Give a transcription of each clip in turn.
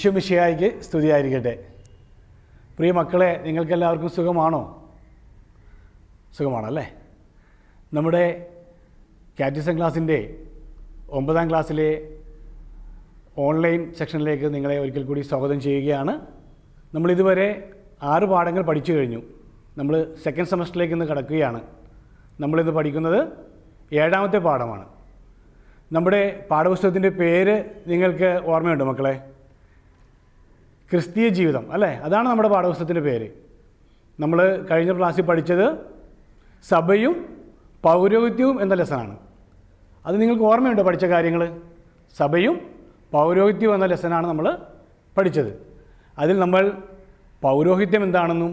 ഈശോമിഷിയായിക്ക് സ്തുതിയായിരിക്കട്ടെ പ്രിയ മക്കളെ നിങ്ങൾക്കെല്ലാവർക്കും സുഖമാണോ സുഖമാണല്ലേ നമ്മുടെ കാറ്റിസം ക്ലാസ്സിൻ്റെ ഒമ്പതാം ക്ലാസ്സിലെ ഓൺലൈൻ സെക്ഷനിലേക്ക് നിങ്ങളെ ഒരിക്കൽ കൂടി സ്വാഗതം ചെയ്യുകയാണ് നമ്മളിതുവരെ ആറ് പാഠങ്ങൾ പഠിച്ചു കഴിഞ്ഞു നമ്മൾ സെക്കൻഡ് സെമസ്റ്ററിലേക്ക് ഇന്ന് കിടക്കുകയാണ് നമ്മളിന്ന് പഠിക്കുന്നത് ഏഴാമത്തെ പാഠമാണ് നമ്മുടെ പാഠപുസ്തകത്തിൻ്റെ പേര് നിങ്ങൾക്ക് ഓർമ്മയുണ്ടോ മക്കളെ ക്രിസ്തീയ ജീവിതം അല്ലേ അതാണ് നമ്മുടെ പാഠപുസ്തകത്തിൻ്റെ പേര് നമ്മൾ കഴിഞ്ഞ ക്ലാസ്സിൽ പഠിച്ചത് സഭയും പൗരോഹിത്യവും എന്ന ലെസനാണ് അത് നിങ്ങൾക്ക് ഓർമ്മയുണ്ടോ പഠിച്ച കാര്യങ്ങൾ സഭയും പൗരോഹിത്യവും എന്ന ലെസനാണ് നമ്മൾ പഠിച്ചത് അതിൽ നമ്മൾ പൗരോഹിത്യം എന്താണെന്നും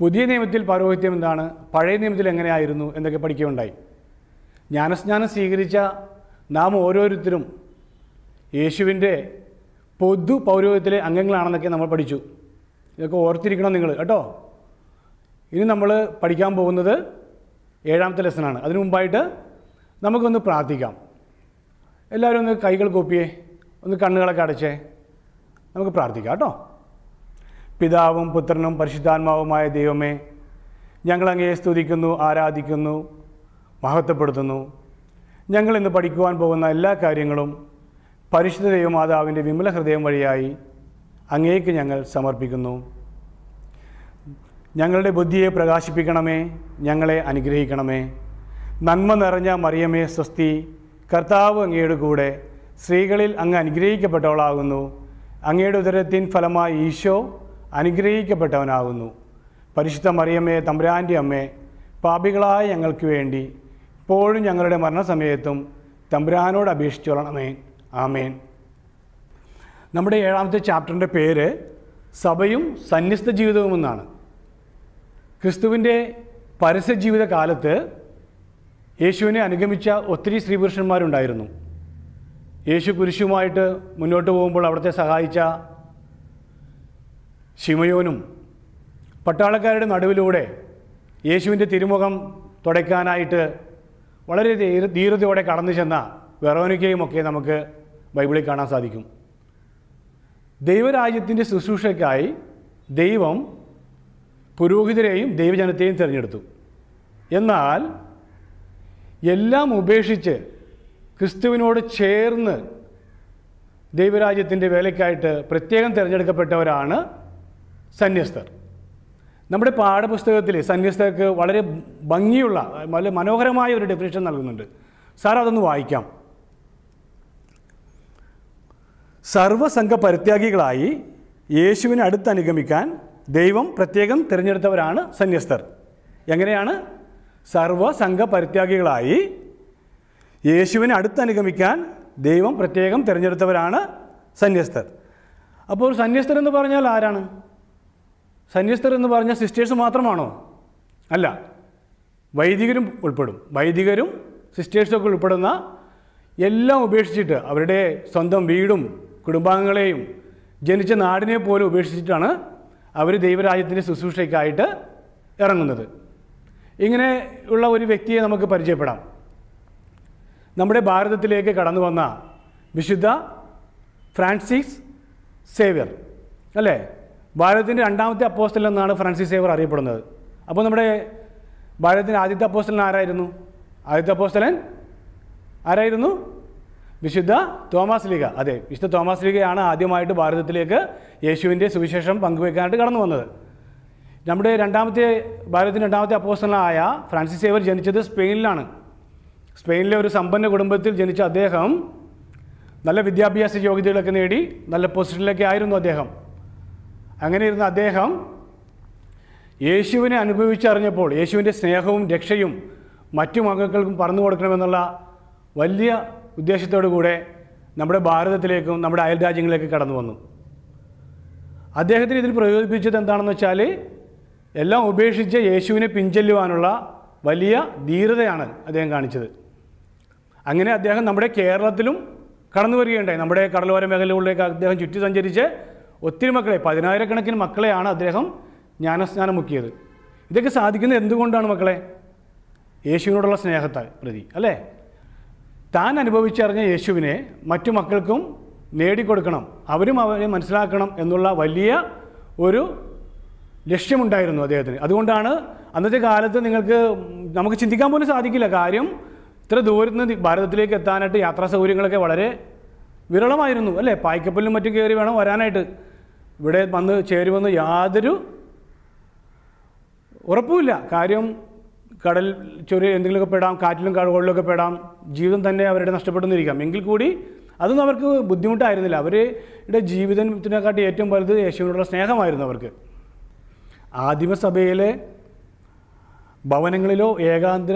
പുതിയ നിയമത്തിൽ പൗരോഹിത്യം എന്താണ് പഴയ നിയമത്തിൽ എങ്ങനെയായിരുന്നു എന്നൊക്കെ പഠിക്കുകയുണ്ടായി ജ്ഞാനസ്നാനം സ്വീകരിച്ച നാം ഓരോരുത്തരും യേശുവിൻ്റെ പൊതു പൗരോഹിത്യത്തിലെ അംഗങ്ങളാണെന്നൊക്കെ നമ്മൾ പഠിച്ചു ഇതൊക്കെ ഓർത്തിരിക്കണം നിങ്ങൾ കേട്ടോ ഇനി നമ്മൾ പഠിക്കാൻ പോകുന്നത് ഏഴാമത്തെ ലെസനാണ് അതിനു മുമ്പായിട്ട് നമുക്കൊന്ന് പ്രാർത്ഥിക്കാം എല്ലാവരും ഒന്ന് കൈകൾ കൂപ്പിയേ ഒന്ന് കണ്ണുകളൊക്കെ അടച്ചേ നമുക്ക് പ്രാർത്ഥിക്കാം കേട്ടോ പിതാവും പുത്രനും പരിശുദ്ധാത്മാവുമായ ദൈവമേ ഞങ്ങളങ്ങയെ സ്തുതിക്കുന്നു ആരാധിക്കുന്നു മഹത്വപ്പെടുത്തുന്നു ഞങ്ങളിന്ന് പഠിക്കുവാൻ പോകുന്ന എല്ലാ കാര്യങ്ങളും പരിശുദ്ധ ദൈവമാതാവിൻ്റെ വിമല ഹൃദയം വഴിയായി അങ്ങേക്ക് ഞങ്ങൾ സമർപ്പിക്കുന്നു ഞങ്ങളുടെ ബുദ്ധിയെ പ്രകാശിപ്പിക്കണമേ ഞങ്ങളെ അനുഗ്രഹിക്കണമേ നന്മ നിറഞ്ഞ മറിയമേ സ്വസ്തി കർത്താവ് അങ്ങയുടെ കൂടെ സ്ത്രീകളിൽ അങ്ങ് അനുഗ്രഹിക്കപ്പെട്ടവളാകുന്നു അങ്ങയുടെ ഉദരത്തിൻ ഫലമായി ഈശോ അനുഗ്രഹിക്കപ്പെട്ടവനാകുന്നു പരിശുദ്ധ മറിയമ്മേ തമ്പുരാൻ്റെ അമ്മേ പാപികളായ ഞങ്ങൾക്ക് വേണ്ടി ഇപ്പോഴും ഞങ്ങളുടെ മരണസമയത്തും തമ്പുരാനോട് അപേക്ഷിച്ചോളണമേ ആമേൻ നമ്മുടെ ഏഴാമത്തെ ചാപ്റ്ററിൻ്റെ പേര് സഭയും സന്യസ്ഥ ജീവിതവും എന്നാണ് ക്രിസ്തുവിൻ്റെ പരസ്യ ജീവിത കാലത്ത് യേശുവിനെ അനുഗമിച്ച ഒത്തിരി പുരുഷന്മാരുണ്ടായിരുന്നു യേശു കുരിശുമായിട്ട് മുന്നോട്ട് പോകുമ്പോൾ അവിടുത്തെ സഹായിച്ച ശിമയോനും പട്ടാളക്കാരുടെ നടുവിലൂടെ യേശുവിൻ്റെ തിരുമുഖം തുടയ്ക്കാനായിട്ട് വളരെ ധീരതയോടെ കടന്നു ചെന്ന വെറോനിക്കയുമൊക്കെ നമുക്ക് ബൈബിളിൽ കാണാൻ സാധിക്കും ദൈവരാജ്യത്തിൻ്റെ ശുശ്രൂഷയ്ക്കായി ദൈവം പുരോഹിതരെയും ദൈവജനത്തെയും തിരഞ്ഞെടുത്തു എന്നാൽ എല്ലാം ഉപേക്ഷിച്ച് ക്രിസ്തുവിനോട് ചേർന്ന് ദൈവരാജ്യത്തിൻ്റെ വേലയ്ക്കായിട്ട് പ്രത്യേകം തിരഞ്ഞെടുക്കപ്പെട്ടവരാണ് സന്യസ്തർ നമ്മുടെ പാഠപുസ്തകത്തിൽ സന്യസ്തർക്ക് വളരെ ഭംഗിയുള്ള വളരെ മനോഹരമായ ഒരു ഡെഫിനേഷൻ നൽകുന്നുണ്ട് സാർ അതൊന്ന് വായിക്കാം സർവസംഘ പരിത്യാഗികളായി യേശുവിനെ അടുത്ത് അനുഗമിക്കാൻ ദൈവം പ്രത്യേകം തിരഞ്ഞെടുത്തവരാണ് സന്യസ്തർ എങ്ങനെയാണ് സർവസംഘ പരിത്യാഗികളായി യേശുവിനെ അടുത്ത് അനുഗമിക്കാൻ ദൈവം പ്രത്യേകം തിരഞ്ഞെടുത്തവരാണ് സന്യസ്തർ അപ്പോൾ സന്യസ്തർ എന്ന് പറഞ്ഞാൽ ആരാണ് സന്യസ്തർ എന്ന് പറഞ്ഞാൽ സിസ്റ്റേഴ്സ് മാത്രമാണോ അല്ല വൈദികരും ഉൾപ്പെടും വൈദികരും സിസ്റ്റേഴ്സൊക്കെ ഉൾപ്പെടുന്ന എല്ലാം ഉപേക്ഷിച്ചിട്ട് അവരുടെ സ്വന്തം വീടും കുടുംബാംഗങ്ങളെയും ജനിച്ച നാടിനെ പോലും ഉപേക്ഷിച്ചിട്ടാണ് അവർ ദൈവരാജ്യത്തിൻ്റെ ശുശ്രൂഷയ്ക്കായിട്ട് ഇറങ്ങുന്നത് ഇങ്ങനെ ഉള്ള ഒരു വ്യക്തിയെ നമുക്ക് പരിചയപ്പെടാം നമ്മുടെ ഭാരതത്തിലേക്ക് കടന്നു വന്ന വിശുദ്ധ ഫ്രാൻസിസ് സേവ്യർ അല്ലേ ഭാരതത്തിൻ്റെ രണ്ടാമത്തെ അപ്പോസ്റ്റൽ എന്നാണ് ഫ്രാൻസിസ് സേവർ അറിയപ്പെടുന്നത് അപ്പോൾ നമ്മുടെ ഭാരതത്തിൻ്റെ ആദ്യത്തെ അപ്പോസ്റ്റലിന് ആരായിരുന്നു ആദ്യത്തെ അപ്പോസ്റ്റലൻ ആരായിരുന്നു വിശുദ്ധ തോമസ് ലീഗ അതെ വിശുദ്ധ തോമസ് ലീഗയാണ് ആദ്യമായിട്ട് ഭാരതത്തിലേക്ക് യേശുവിൻ്റെ സുവിശേഷം പങ്കുവെക്കാനായിട്ട് കടന്നു വന്നത് നമ്മുടെ രണ്ടാമത്തെ ഭാരതത്തിൻ്റെ രണ്ടാമത്തെ അപ്പോസ്റ്റലായ ഫ്രാൻസിസ് സേവർ ജനിച്ചത് സ്പെയിനിലാണ് സ്പെയിനിലെ ഒരു സമ്പന്ന കുടുംബത്തിൽ ജനിച്ച അദ്ദേഹം നല്ല വിദ്യാഭ്യാസ യോഗ്യതകളൊക്കെ നേടി നല്ല പൊസിഷനിലൊക്കെ ആയിരുന്നു അദ്ദേഹം അങ്ങനെ ഇരുന്ന അദ്ദേഹം യേശുവിനെ അനുഭവിച്ചറിഞ്ഞപ്പോൾ യേശുവിൻ്റെ സ്നേഹവും രക്ഷയും മറ്റു മകൾക്കും പറഞ്ഞു കൊടുക്കണമെന്നുള്ള വലിയ ഉദ്ദേശത്തോടു കൂടെ നമ്മുടെ ഭാരതത്തിലേക്കും നമ്മുടെ അയൽ രാജ്യങ്ങളിലേക്കും കടന്നു വന്നു അദ്ദേഹത്തിന് ഇതിൽ പ്രയോജിപ്പിച്ചത് എന്താണെന്ന് വെച്ചാൽ എല്ലാം ഉപേക്ഷിച്ച് യേശുവിനെ പിഞ്ചൊല്ലുവാനുള്ള വലിയ ധീരതയാണ് അദ്ദേഹം കാണിച്ചത് അങ്ങനെ അദ്ദേഹം നമ്മുടെ കേരളത്തിലും കടന്നു വരികയുണ്ടായി നമ്മുടെ കടലോര മേഖലകളിലേക്ക് അദ്ദേഹം ചുറ്റി സഞ്ചരിച്ച് ഒത്തിരി മക്കളെ പതിനായിരക്കണക്കിന് മക്കളെയാണ് അദ്ദേഹം ജ്ഞാനസ്നാനം മുക്കിയത് ഇതൊക്കെ സാധിക്കുന്നത് എന്തുകൊണ്ടാണ് മക്കളെ യേശുവിനോടുള്ള സ്നേഹത്താൽ പ്രതി അല്ലേ താൻ അനുഭവിച്ചറിഞ്ഞ യേശുവിനെ മറ്റു മക്കൾക്കും നേടിക്കൊടുക്കണം അവരും അവരെ മനസ്സിലാക്കണം എന്നുള്ള വലിയ ഒരു ലക്ഷ്യമുണ്ടായിരുന്നു അദ്ദേഹത്തിന് അതുകൊണ്ടാണ് അന്നത്തെ കാലത്ത് നിങ്ങൾക്ക് നമുക്ക് ചിന്തിക്കാൻ പോലും സാധിക്കില്ല കാര്യം ഇത്ര ദൂരത്ത് നിന്ന് ഭാരതത്തിലേക്ക് എത്താനായിട്ട് യാത്രാ സൗകര്യങ്ങളൊക്കെ വളരെ വിരളമായിരുന്നു അല്ലേ പായ്ക്കപ്പലിലും മറ്റും കയറി വേണം വരാനായിട്ട് ഇവിടെ വന്ന് ചേരുമെന്ന് യാതൊരു ഉറപ്പുമില്ല കാര്യം കടൽ ചൊറി എന്തെങ്കിലുമൊക്കെ പെടാം കാറ്റിലും കഴുകളിലൊക്കെ പെടാം ജീവിതം തന്നെ അവരുടെ നഷ്ടപ്പെടുന്നിരിക്കാം എങ്കിൽ കൂടി അതൊന്നും അവർക്ക് ബുദ്ധിമുട്ടായിരുന്നില്ല അവരുടെ ജീവിതത്തിനെക്കാട്ടി ഏറ്റവും വലുത് യേശുവിനോടുള്ള സ്നേഹമായിരുന്നു അവർക്ക് ആദിമസഭയിലെ ഭവനങ്ങളിലോ ഏകാന്ത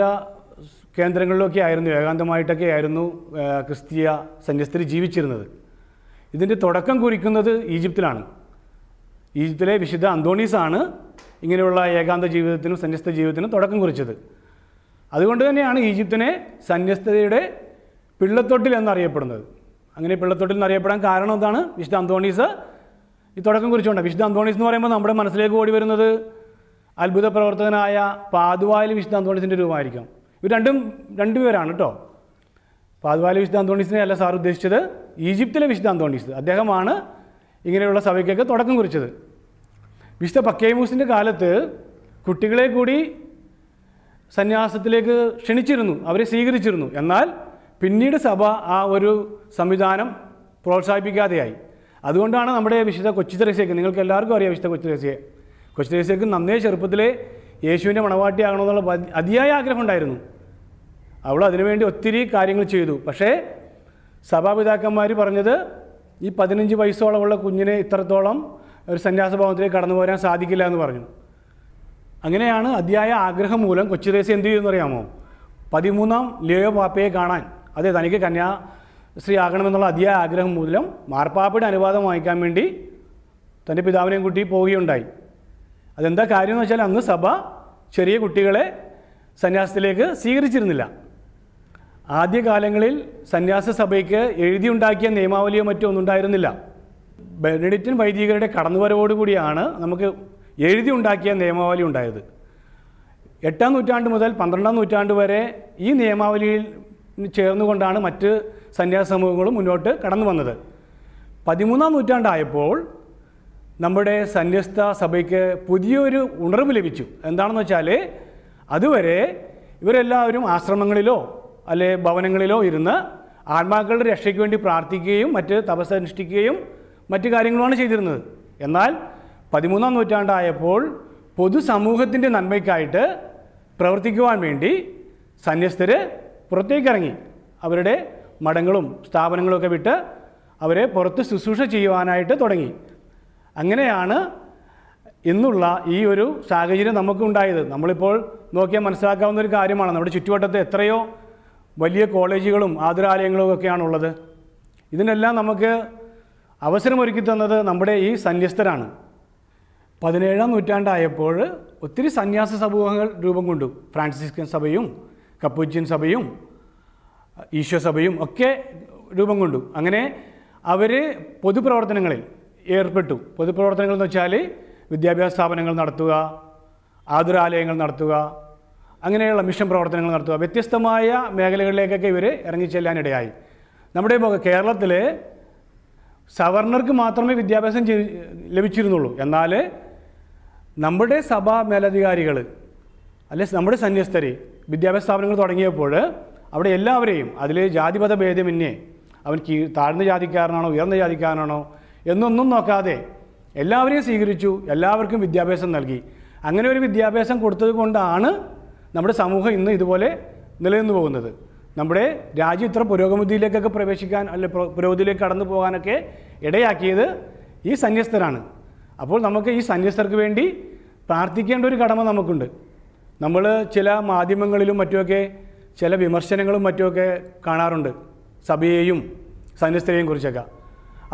ഒക്കെ ആയിരുന്നു ഏകാന്തമായിട്ടൊക്കെ ആയിരുന്നു ക്രിസ്തീയ സന്യസ്തരി ജീവിച്ചിരുന്നത് ഇതിൻ്റെ തുടക്കം കുറിക്കുന്നത് ഈജിപ്തിലാണ് ഈജിപ്തിലെ വിശുദ്ധ അന്തോണീസാണ് ഇങ്ങനെയുള്ള ഏകാന്ത ജീവിതത്തിനും സന്യസ്ത ജീവിതത്തിനും തുടക്കം കുറിച്ചത് അതുകൊണ്ട് തന്നെയാണ് ഈജിപ്തിനെ സന്യസ്തയുടെ പിള്ളത്തൊട്ടിൽ എന്നറിയപ്പെടുന്നത് അങ്ങനെ പിള്ളത്തൊട്ടിൽ എന്നറിയപ്പെടാൻ കാരണം എന്താണ് വിശുദ്ധ അന്തോണീസ് ഈ തുടക്കം കുറിച്ചുകൊണ്ട് വിശുദ്ധ അന്തോണീസ് എന്ന് പറയുമ്പോൾ നമ്മുടെ മനസ്സിലേക്ക് ഓടി വരുന്നത് അത്ഭുത പ്രവർത്തകനായ പാതുവായിൽ വിശുദ്ധ അന്തോണീസിൻ്റെ രൂപമായിരിക്കും ഇവർ രണ്ടും രണ്ടുപേരാണ് കേട്ടോ പാതുവായിൽ വിശുദ്ധ അന്തോണീസിനെ അല്ല സാർ ഉദ്ദേശിച്ചത് ഈജിപ്തിലെ വിശുദ്ധ അന്തോണീസ് അദ്ദേഹമാണ് ഇങ്ങനെയുള്ള സഭയ്ക്കൊക്കെ തുടക്കം കുറിച്ചത് വിശുദ്ധ പക്കേമൂസിൻ്റെ കാലത്ത് കുട്ടികളെ കൂടി സന്യാസത്തിലേക്ക് ക്ഷണിച്ചിരുന്നു അവരെ സ്വീകരിച്ചിരുന്നു എന്നാൽ പിന്നീട് സഭ ആ ഒരു സംവിധാനം പ്രോത്സാഹിപ്പിക്കാതെയായി അതുകൊണ്ടാണ് നമ്മുടെ വിശുദ്ധ കൊച്ചി തെരേസയ്ക്ക് നിങ്ങൾക്ക് എല്ലാവർക്കും അറിയാം വിശുദ്ധ കൊച്ചി തെരേസയെ കൊച്ചി തെരേസയ്ക്ക് നന്നേ ചെറുപ്പത്തിലെ യേശുവിൻ്റെ മണവാട്ടിയാകണമെന്നുള്ള അതിയായ ആഗ്രഹം ഉണ്ടായിരുന്നു അവൾ അതിനുവേണ്ടി ഒത്തിരി കാര്യങ്ങൾ ചെയ്തു പക്ഷേ സഭാപിതാക്കന്മാർ പറഞ്ഞത് ഈ പതിനഞ്ച് വയസ്സോളമുള്ള കുഞ്ഞിനെ ഇത്രത്തോളം ഒരു സന്യാസഭവനത്തിലേക്ക് കടന്നു പോരാൻ സാധിക്കില്ല എന്ന് പറഞ്ഞു അങ്ങനെയാണ് അതിയായ ആഗ്രഹം മൂലം കൊച്ചുദേശം എന്ത് ചെയ്യുമെന്ന് അറിയാമോ പതിമൂന്നാം ലിയോ പാപ്പയെ കാണാൻ അതെ തനിക്ക് കന്യാ സ്ത്രീ ആകണമെന്നുള്ള അതിയായ ആഗ്രഹം മൂലം മാർപ്പാപ്പയുടെ അനുവാദം വാങ്ങിക്കാൻ വേണ്ടി തൻ്റെ പിതാവിനെയും കുട്ടി പോവുകയുണ്ടായി അതെന്താ കാര്യം എന്ന് വെച്ചാൽ അന്ന് സഭ ചെറിയ കുട്ടികളെ സന്യാസത്തിലേക്ക് സ്വീകരിച്ചിരുന്നില്ല ആദ്യകാലങ്ങളിൽ സന്യാസ സഭയ്ക്ക് എഴുതിയുണ്ടാക്കിയ നിയമാവലിയോ മറ്റോ ഒന്നുണ്ടായിരുന്നില്ല ബെനഡിക്റ്റിൻ വൈദികരുടെ കടന്നുവരവോടുകൂടിയാണ് നമുക്ക് എഴുതി ഉണ്ടാക്കിയ നിയമാവലി ഉണ്ടായത് എട്ടാം നൂറ്റാണ്ട് മുതൽ പന്ത്രണ്ടാം നൂറ്റാണ്ട് വരെ ഈ നിയമാവലിയിൽ ചേർന്നുകൊണ്ടാണ് മറ്റ് സന്യാസ സമൂഹങ്ങളും മുന്നോട്ട് കടന്നു വന്നത് പതിമൂന്നാം നൂറ്റാണ്ടായപ്പോൾ നമ്മുടെ സന്യസ്ത സഭയ്ക്ക് പുതിയൊരു ഉണർവ് ലഭിച്ചു എന്താണെന്ന് വെച്ചാൽ അതുവരെ ഇവരെല്ലാവരും ആശ്രമങ്ങളിലോ അല്ലെ ഭവനങ്ങളിലോ ഇരുന്ന് ആത്മാക്കളുടെ രക്ഷയ്ക്ക് വേണ്ടി പ്രാർത്ഥിക്കുകയും മറ്റ് തപസ്സനുഷ്ഠിക്കുകയും മറ്റു കാര്യങ്ങളുമാണ് ചെയ്തിരുന്നത് എന്നാൽ പതിമൂന്നാം നൂറ്റാണ്ടായപ്പോൾ പൊതുസമൂഹത്തിൻ്റെ നന്മയ്ക്കായിട്ട് പ്രവർത്തിക്കുവാൻ വേണ്ടി സന്യസ്തർ പുറത്തേക്കിറങ്ങി അവരുടെ മഠങ്ങളും സ്ഥാപനങ്ങളൊക്കെ വിട്ട് അവരെ പുറത്ത് ശുശ്രൂഷ ചെയ്യുവാനായിട്ട് തുടങ്ങി അങ്ങനെയാണ് ഇന്നുള്ള ഈ ഒരു സാഹചര്യം നമുക്കുണ്ടായത് നമ്മളിപ്പോൾ നോക്കിയാൽ മനസ്സിലാക്കാവുന്ന ഒരു കാര്യമാണ് നമ്മുടെ ചുറ്റുവട്ടത്ത് എത്രയോ വലിയ കോളേജുകളും ആതുരാലയങ്ങളും ഒക്കെയാണുള്ളത് ഇതിനെല്ലാം നമുക്ക് അവസരമൊരുക്കി തന്നത് നമ്മുടെ ഈ സന്യസ്തരാണ് പതിനേഴാം നൂറ്റാണ്ടായപ്പോൾ ഒത്തിരി സന്യാസ സമൂഹങ്ങൾ രൂപം കൊണ്ടു ഫ്രാൻസിസ്കൻ സഭയും കപ്പൂച്ചിൻ സഭയും ഈശോ സഭയും ഒക്കെ രൂപം കൊണ്ടു അങ്ങനെ അവർ പൊതുപ്രവർത്തനങ്ങളിൽ ഏർപ്പെട്ടു പൊതുപ്രവർത്തനങ്ങൾ എന്ന് വെച്ചാൽ വിദ്യാഭ്യാസ സ്ഥാപനങ്ങൾ നടത്തുക ആതുരാലയങ്ങൾ നടത്തുക അങ്ങനെയുള്ള മിഷൻ പ്രവർത്തനങ്ങൾ നടത്തുക വ്യത്യസ്തമായ മേഖലകളിലേക്കൊക്കെ ഇവർ ഇറങ്ങിച്ചെല്ലാനിടയായി നമ്മുടെ കേരളത്തിൽ സവർണർക്ക് മാത്രമേ വിദ്യാഭ്യാസം ലഭിച്ചിരുന്നുള്ളൂ എന്നാൽ നമ്മുടെ സഭാ മേലധികാരികൾ അല്ലെ നമ്മുടെ സന്യസ്തർ വിദ്യാഭ്യാസ സ്ഥാപനങ്ങൾ തുടങ്ങിയപ്പോൾ അവിടെ എല്ലാവരെയും അതിൽ ജാതിപത ഭേദമന്യേ അവൻ കീ താഴ്ന്ന ജാതിക്കാരനാണോ ഉയർന്ന ജാതിക്കാരനാണോ എന്നൊന്നും നോക്കാതെ എല്ലാവരെയും സ്വീകരിച്ചു എല്ലാവർക്കും വിദ്യാഭ്യാസം നൽകി അങ്ങനെ ഒരു വിദ്യാഭ്യാസം കൊടുത്തത് കൊണ്ടാണ് നമ്മുടെ സമൂഹം ഇന്ന് ഇതുപോലെ നിലനിന്ന് പോകുന്നത് നമ്മുടെ രാജ്യം ഇത്ര പുരോഗമതിയിലേക്കൊക്കെ പ്രവേശിക്കാൻ അല്ലെ പുരോഗതിയിലേക്ക് കടന്നു പോകാനൊക്കെ ഇടയാക്കിയത് ഈ സന്യസ്തരാണ് അപ്പോൾ നമുക്ക് ഈ സന്യസ്തർക്ക് വേണ്ടി പ്രാർത്ഥിക്കേണ്ട ഒരു കടമ നമുക്കുണ്ട് നമ്മൾ ചില മാധ്യമങ്ങളിലും മറ്റുമൊക്കെ ചില വിമർശനങ്ങളും മറ്റുമൊക്കെ കാണാറുണ്ട് സഭയെയും സന്യസ്തരെയും കുറിച്ചൊക്കെ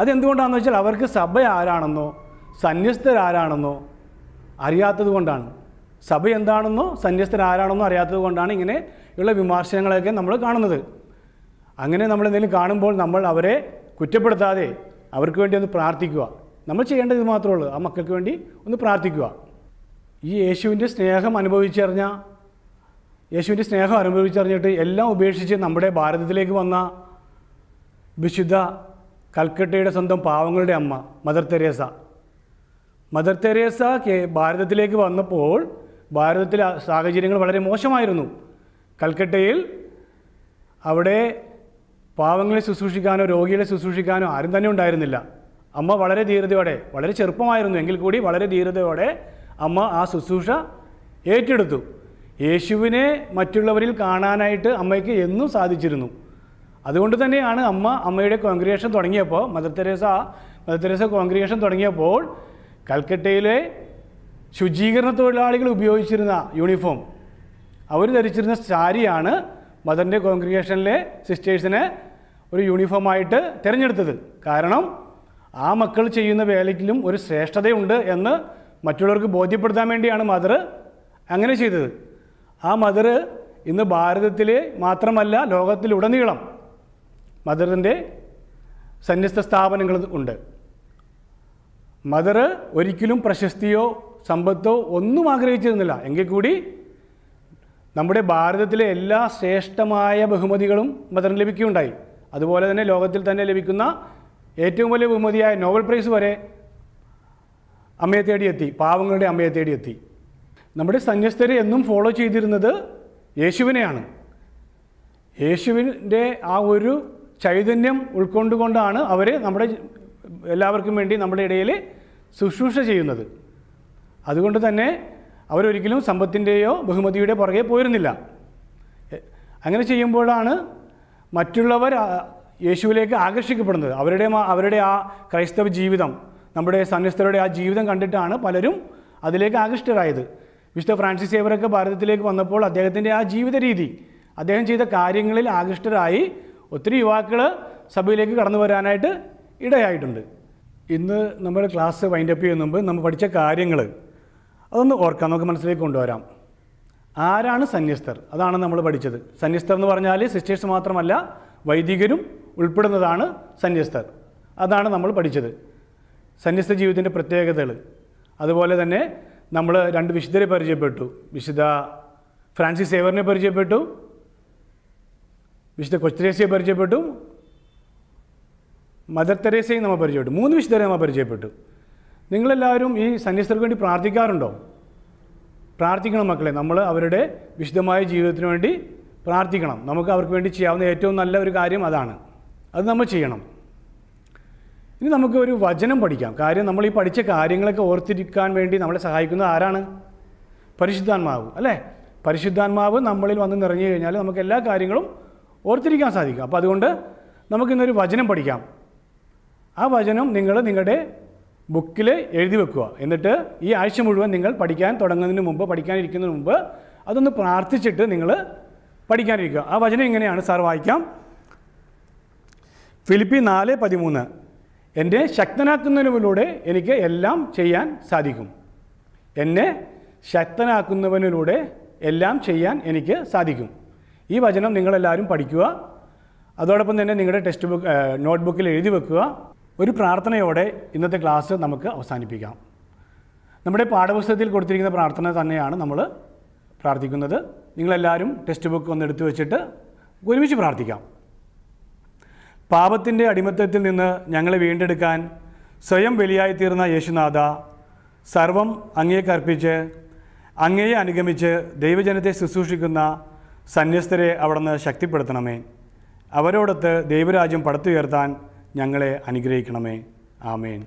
അതെന്തുകൊണ്ടാണെന്ന് വെച്ചാൽ അവർക്ക് സഭ ആരാണെന്നോ സന്യസ്തരാരാണെന്നോ അറിയാത്തത് കൊണ്ടാണ് സഭ എന്താണെന്നോ സന്യസ്തരാരാണെന്നോ അറിയാത്തത് കൊണ്ടാണ് ഇങ്ങനെ ഉള്ള വിമർശനങ്ങളൊക്കെ നമ്മൾ കാണുന്നത് അങ്ങനെ നമ്മൾ എന്തെങ്കിലും കാണുമ്പോൾ നമ്മൾ അവരെ കുറ്റപ്പെടുത്താതെ അവർക്ക് വേണ്ടി ഒന്ന് പ്രാർത്ഥിക്കുക നമ്മൾ ചെയ്യേണ്ടത് മാത്രമേ ഉള്ളൂ ആ മക്കൾക്ക് വേണ്ടി ഒന്ന് പ്രാർത്ഥിക്കുക ഈ യേശുവിൻ്റെ സ്നേഹം അനുഭവിച്ചറിഞ്ഞ യേശുവിൻ്റെ സ്നേഹം അനുഭവിച്ചറിഞ്ഞിട്ട് എല്ലാം ഉപേക്ഷിച്ച് നമ്മുടെ ഭാരതത്തിലേക്ക് വന്ന വിശുദ്ധ കൽക്കട്ടയുടെ സ്വന്തം പാവങ്ങളുടെ അമ്മ മദർ തെരേസ മദർ തെരേസ ഭാരതത്തിലേക്ക് വന്നപ്പോൾ ഭാരതത്തിലെ സാഹചര്യങ്ങൾ വളരെ മോശമായിരുന്നു കൽക്കട്ടയിൽ അവിടെ പാവങ്ങളെ ശുശ്രൂഷിക്കാനോ രോഗികളെ ശുശ്രൂഷിക്കാനോ ആരും തന്നെ ഉണ്ടായിരുന്നില്ല അമ്മ വളരെ ധീരതയോടെ വളരെ ചെറുപ്പമായിരുന്നു എങ്കിൽ കൂടി വളരെ ധീരതയോടെ അമ്മ ആ ശുശ്രൂഷ ഏറ്റെടുത്തു യേശുവിനെ മറ്റുള്ളവരിൽ കാണാനായിട്ട് അമ്മയ്ക്ക് എന്നും സാധിച്ചിരുന്നു അതുകൊണ്ട് തന്നെയാണ് അമ്മ അമ്മയുടെ കോൺഗ്രിഗേഷൻ തുടങ്ങിയപ്പോൾ mother Teresa mother Teresa congregation തുടങ്ങിയപ്പോൾ കൽക്കട്ടയിലെ ശുചീകരണ തൊഴിലാളികൾ ഉപയോഗിച്ചിരുന്ന യൂണിഫോം അവർ ധരിച്ചിരുന്ന സാരിയാണ് മദറിൻ്റെ കോൺഗ്രിഗേഷനിലെ സിസ്റ്റേഴ്സിനെ ഒരു യൂണിഫോമായിട്ട് തിരഞ്ഞെടുത്തത് കാരണം ആ മക്കൾ ചെയ്യുന്ന വേലയ്ക്കിലും ഒരു ശ്രേഷ്ഠതയുണ്ട് എന്ന് മറ്റുള്ളവർക്ക് ബോധ്യപ്പെടുത്താൻ വേണ്ടിയാണ് മദർ അങ്ങനെ ചെയ്തത് ആ മദർ ഇന്ന് ഭാരതത്തിൽ മാത്രമല്ല ലോകത്തിലുടനീളം മദറിൻ്റെ സന്യസ്ത സ്ഥാപനങ്ങൾ ഉണ്ട് മദർ ഒരിക്കലും പ്രശസ്തിയോ സമ്പത്തോ ഒന്നും ആഗ്രഹിച്ചിരുന്നില്ല എങ്കിൽ കൂടി നമ്മുടെ ഭാരതത്തിലെ എല്ലാ ശ്രേഷ്ഠമായ ബഹുമതികളും ബദറിന് ലഭിക്കുകയുണ്ടായി അതുപോലെ തന്നെ ലോകത്തിൽ തന്നെ ലഭിക്കുന്ന ഏറ്റവും വലിയ ബഹുമതിയായ നോബൽ പ്രൈസ് വരെ അമ്മയെ തേടിയെത്തി പാവങ്ങളുടെ അമ്മയെ തേടിയെത്തി നമ്മുടെ സന്യസ്തർ എന്നും ഫോളോ ചെയ്തിരുന്നത് യേശുവിനെയാണ് യേശുവിൻ്റെ ആ ഒരു ചൈതന്യം ഉൾക്കൊണ്ടുകൊണ്ടാണ് അവർ നമ്മുടെ എല്ലാവർക്കും വേണ്ടി നമ്മുടെ ഇടയിൽ ശുശ്രൂഷ ചെയ്യുന്നത് അതുകൊണ്ട് തന്നെ അവരൊരിക്കലും സമ്പത്തിൻ്റെയോ ബഹുമതിയുടെ പുറകെ പോയിരുന്നില്ല അങ്ങനെ ചെയ്യുമ്പോഴാണ് മറ്റുള്ളവർ യേശുവിലേക്ക് ആകർഷിക്കപ്പെടുന്നത് അവരുടെ അവരുടെ ആ ക്രൈസ്തവ ജീവിതം നമ്മുടെ സന്യസ്തരുടെ ആ ജീവിതം കണ്ടിട്ടാണ് പലരും അതിലേക്ക് ആകൃഷ്ടരായത് വിശുദ്ധ ഫ്രാൻസിസ് സേവറൊക്കെ ഭാരതത്തിലേക്ക് വന്നപ്പോൾ അദ്ദേഹത്തിൻ്റെ ആ ജീവിത രീതി അദ്ദേഹം ചെയ്ത കാര്യങ്ങളിൽ ആകൃഷ്ടരായി ഒത്തിരി യുവാക്കൾ സഭയിലേക്ക് കടന്നു വരാനായിട്ട് ഇടയായിട്ടുണ്ട് ഇന്ന് നമ്മുടെ ക്ലാസ് വൈൻഡപ്പ് ചെയ്യുന്ന മുമ്പ് നമ്മൾ പഠിച്ച കാര്യങ്ങൾ അതൊന്ന് ഓർക്കാൻ നമുക്ക് മനസ്സിലേക്ക് കൊണ്ടുവരാം ആരാണ് സന്യസ്തർ അതാണ് നമ്മൾ പഠിച്ചത് സന്യസ്തർ എന്ന് പറഞ്ഞാൽ സിസ്റ്റേഴ്സ് മാത്രമല്ല വൈദികരും ഉൾപ്പെടുന്നതാണ് സന്യസ്തർ അതാണ് നമ്മൾ പഠിച്ചത് സന്യസ്ത ജീവിതത്തിൻ്റെ പ്രത്യേകതകൾ അതുപോലെ തന്നെ നമ്മൾ രണ്ട് വിശുദ്ധരെ പരിചയപ്പെട്ടു വിശുദ്ധ ഫ്രാൻസിസ് സേവറിനെ പരിചയപ്പെട്ടു വിശുദ്ധ കൊച്ചരേസയെ പരിചയപ്പെട്ടു മദർ തെരേസയും നമ്മൾ പരിചയപ്പെട്ടു മൂന്ന് വിശുദ്ധരെ നമ്മൾ പരിചയപ്പെട്ടു നിങ്ങളെല്ലാവരും ഈ സന്യസ്തർക്ക് വേണ്ടി പ്രാർത്ഥിക്കാറുണ്ടോ പ്രാർത്ഥിക്കണം മക്കളെ നമ്മൾ അവരുടെ വിശുദ്ധമായ ജീവിതത്തിന് വേണ്ടി പ്രാർത്ഥിക്കണം നമുക്ക് അവർക്ക് വേണ്ടി ചെയ്യാവുന്ന ഏറ്റവും നല്ല ഒരു കാര്യം അതാണ് അത് നമ്മൾ ചെയ്യണം ഇനി നമുക്ക് ഒരു വചനം പഠിക്കാം കാര്യം നമ്മൾ ഈ പഠിച്ച കാര്യങ്ങളൊക്കെ ഓർത്തിരിക്കാൻ വേണ്ടി നമ്മളെ സഹായിക്കുന്നത് ആരാണ് പരിശുദ്ധാത്മാവ് അല്ലേ പരിശുദ്ധാത്മാവ് നമ്മളിൽ വന്ന് നിറഞ്ഞു കഴിഞ്ഞാൽ നമുക്ക് എല്ലാ കാര്യങ്ങളും ഓർത്തിരിക്കാൻ സാധിക്കും അപ്പോൾ അതുകൊണ്ട് നമുക്കിന്നൊരു വചനം പഠിക്കാം ആ വചനം നിങ്ങൾ നിങ്ങളുടെ ബുക്കിൽ എഴുതി വെക്കുക എന്നിട്ട് ഈ ആഴ്ച മുഴുവൻ നിങ്ങൾ പഠിക്കാൻ തുടങ്ങുന്നതിന് മുമ്പ് പഠിക്കാനിരിക്കുന്നതിന് മുമ്പ് അതൊന്ന് പ്രാർത്ഥിച്ചിട്ട് നിങ്ങൾ പഠിക്കാനിരിക്കുക ആ വചനം ഇങ്ങനെയാണ് സാർ വായിക്കാം ഫിലിപ്പി നാല് പതിമൂന്ന് എൻ്റെ ശക്തനാക്കുന്നതിലൂടെ എനിക്ക് എല്ലാം ചെയ്യാൻ സാധിക്കും എന്നെ ശക്തനാക്കുന്നവനിലൂടെ എല്ലാം ചെയ്യാൻ എനിക്ക് സാധിക്കും ഈ വചനം നിങ്ങളെല്ലാവരും പഠിക്കുക അതോടൊപ്പം തന്നെ നിങ്ങളുടെ ടെക്സ്റ്റ് ബുക്ക് നോട്ട്ബുക്കിൽ എഴുതി വെക്കുക ഒരു പ്രാർത്ഥനയോടെ ഇന്നത്തെ ക്ലാസ് നമുക്ക് അവസാനിപ്പിക്കാം നമ്മുടെ പാഠപുസ്തകത്തിൽ കൊടുത്തിരിക്കുന്ന പ്രാർത്ഥന തന്നെയാണ് നമ്മൾ പ്രാർത്ഥിക്കുന്നത് നിങ്ങളെല്ലാവരും ടെക്സ്റ്റ് ബുക്ക് ഒന്ന് എടുത്തു വെച്ചിട്ട് ഒരുമിച്ച് പ്രാർത്ഥിക്കാം പാപത്തിൻ്റെ അടിമത്തത്തിൽ നിന്ന് ഞങ്ങളെ വീണ്ടെടുക്കാൻ സ്വയം ബലിയായി തീർന്ന യേശുനാഥ സർവം അങ്ങയെ കർപ്പിച്ച് അങ്ങയെ അനുഗമിച്ച് ദൈവജനത്തെ ശുശ്രൂഷിക്കുന്ന സന്യസ്തരെ അവിടുന്ന് ശക്തിപ്പെടുത്തണമേ അവരോടൊത്ത് ദൈവരാജ്യം പടുത്തുയർത്താൻ ഞങ്ങളെ അനുഗ്രഹിക്കണമേ ആമേൻ